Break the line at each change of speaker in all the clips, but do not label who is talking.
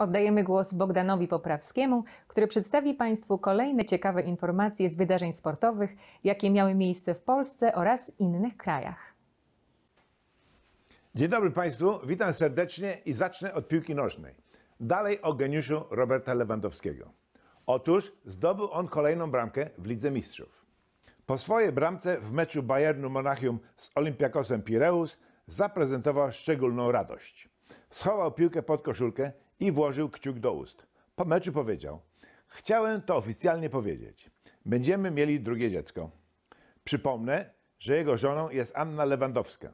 Oddajemy głos Bogdanowi Poprawskiemu, który przedstawi Państwu kolejne ciekawe informacje z wydarzeń sportowych, jakie miały miejsce w Polsce oraz innych krajach. Dzień dobry Państwu, witam serdecznie i zacznę od piłki nożnej. Dalej o geniuszu Roberta Lewandowskiego. Otóż zdobył on kolejną bramkę w Lidze Mistrzów. Po swojej bramce w meczu Bayernu Monachium z Olympiakosem Pireus zaprezentował szczególną radość. Schował piłkę pod koszulkę i włożył kciuk do ust. Po meczu powiedział: Chciałem to oficjalnie powiedzieć. Będziemy mieli drugie dziecko. Przypomnę, że jego żoną jest Anna Lewandowska.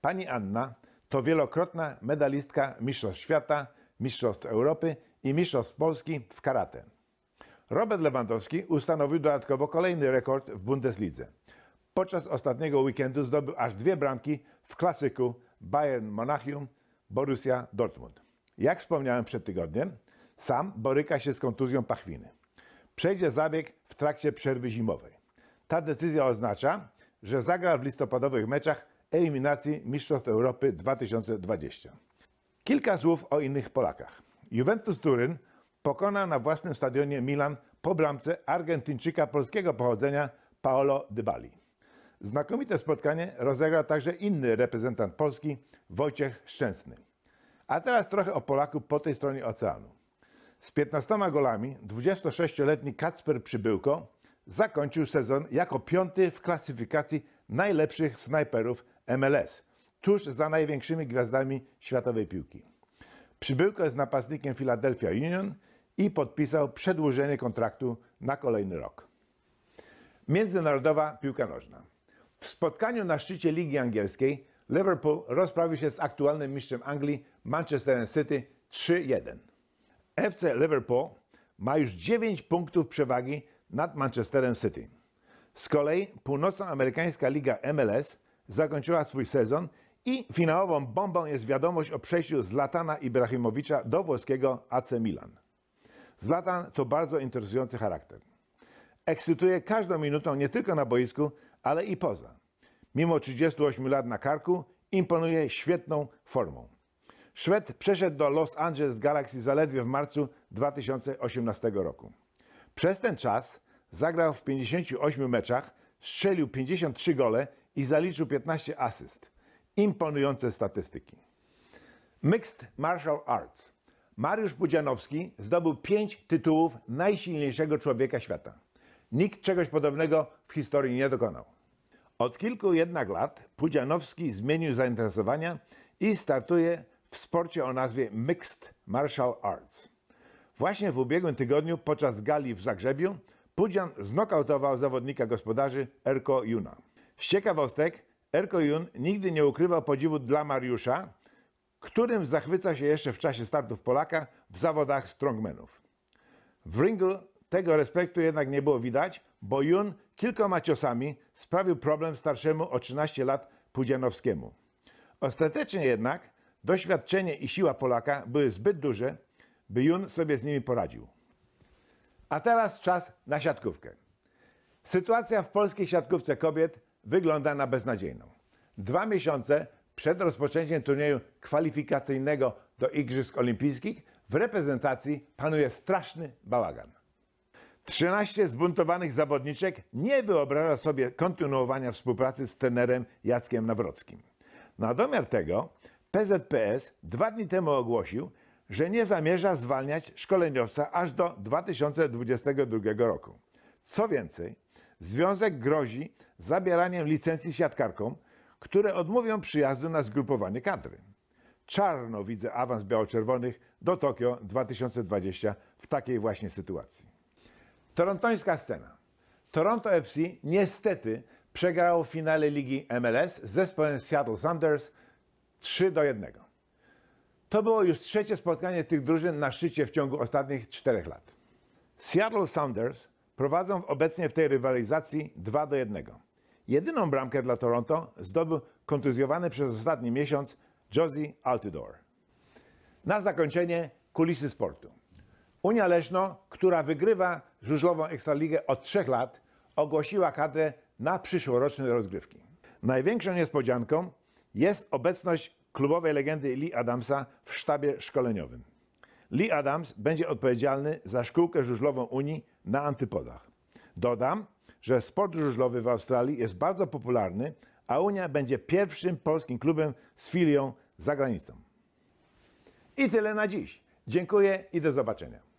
Pani Anna to wielokrotna medalistka Mistrzostw Świata, Mistrzostw Europy i Mistrzostw Polski w karate. Robert Lewandowski ustanowił dodatkowo kolejny rekord w Bundeslidze. Podczas ostatniego weekendu zdobył aż dwie bramki w klasyku Bayern Monachium Borussia Dortmund. Jak wspomniałem przed tygodniem, sam boryka się z kontuzją pachwiny. Przejdzie zabieg w trakcie przerwy zimowej. Ta decyzja oznacza, że zagra w listopadowych meczach eliminacji Mistrzostw Europy 2020. Kilka słów o innych Polakach. Juventus Turyn pokona na własnym stadionie Milan po bramce Argentyńczyka polskiego pochodzenia Paolo Dybali. Znakomite spotkanie rozegrał także inny reprezentant Polski, Wojciech Szczęsny. A teraz trochę o Polaku po tej stronie oceanu. Z 15 golami 26-letni Kacper Przybyłko zakończył sezon jako piąty w klasyfikacji najlepszych snajperów MLS, tuż za największymi gwiazdami światowej piłki. Przybyłko jest napastnikiem Philadelphia Union i podpisał przedłużenie kontraktu na kolejny rok. Międzynarodowa piłka nożna. W spotkaniu na szczycie Ligi Angielskiej Liverpool rozprawił się z aktualnym mistrzem Anglii Manchester City 3-1. FC Liverpool ma już 9 punktów przewagi nad Manchesterem City. Z kolei północnoamerykańska liga MLS zakończyła swój sezon i finałową bombą jest wiadomość o przejściu Zlatana Ibrahimowicza do włoskiego AC Milan. Zlatan to bardzo interesujący charakter. Ekscytuje każdą minutą nie tylko na boisku, ale i poza. Mimo 38 lat na karku imponuje świetną formą. Szwed przeszedł do Los Angeles Galaxy zaledwie w marcu 2018 roku. Przez ten czas zagrał w 58 meczach, strzelił 53 gole i zaliczył 15 asyst. Imponujące statystyki. Mixed Martial Arts. Mariusz Budzianowski zdobył 5 tytułów najsilniejszego człowieka świata. Nikt czegoś podobnego w historii nie dokonał. Od kilku jednak lat Pudzianowski zmienił zainteresowania i startuje w sporcie o nazwie Mixed Martial Arts. Właśnie w ubiegłym tygodniu podczas gali w Zagrzebiu Pudzian znokautował zawodnika gospodarzy Erko Juna. Z ciekawostek Erko Jun nigdy nie ukrywał podziwu dla Mariusza, którym zachwyca się jeszcze w czasie startów Polaka w zawodach strongmenów. W ringu tego respektu jednak nie było widać, bo Jun kilkoma ciosami sprawił problem starszemu o 13 lat Pudzianowskiemu. Ostatecznie jednak doświadczenie i siła Polaka były zbyt duże, by Jun sobie z nimi poradził. A teraz czas na siatkówkę. Sytuacja w polskiej siatkówce kobiet wygląda na beznadziejną. Dwa miesiące przed rozpoczęciem turnieju kwalifikacyjnego do Igrzysk Olimpijskich w reprezentacji panuje straszny bałagan. 13 zbuntowanych zawodniczek nie wyobraża sobie kontynuowania współpracy z trenerem Jackiem Nawrockim. Na domiar tego PZPS dwa dni temu ogłosił, że nie zamierza zwalniać szkoleniowca aż do 2022 roku. Co więcej, związek grozi zabieraniem licencji siatkarkom, które odmówią przyjazdu na zgrupowanie kadry. Czarno widzę awans biało-czerwonych do Tokio 2020 w takiej właśnie sytuacji. Torontońska scena. Toronto FC niestety przegrało w finale ligi MLS z zespołem Seattle Sounders 3 do 1. To było już trzecie spotkanie tych drużyn na szczycie w ciągu ostatnich czterech lat. Seattle Sounders prowadzą obecnie w tej rywalizacji 2 do 1. Jedyną bramkę dla Toronto zdobył kontuzjowany przez ostatni miesiąc Josie Altidore. Na zakończenie kulisy sportu. Unia Leśno, która wygrywa żużlową Ekstraligę od trzech lat, ogłosiła kadrę na przyszłoroczne rozgrywki. Największą niespodzianką jest obecność klubowej legendy Lee Adamsa w sztabie szkoleniowym. Lee Adams będzie odpowiedzialny za szkółkę żużlową Unii na antypodach. Dodam, że sport żużlowy w Australii jest bardzo popularny, a Unia będzie pierwszym polskim klubem z filią za granicą. I tyle na dziś. Dziękuję i do zobaczenia.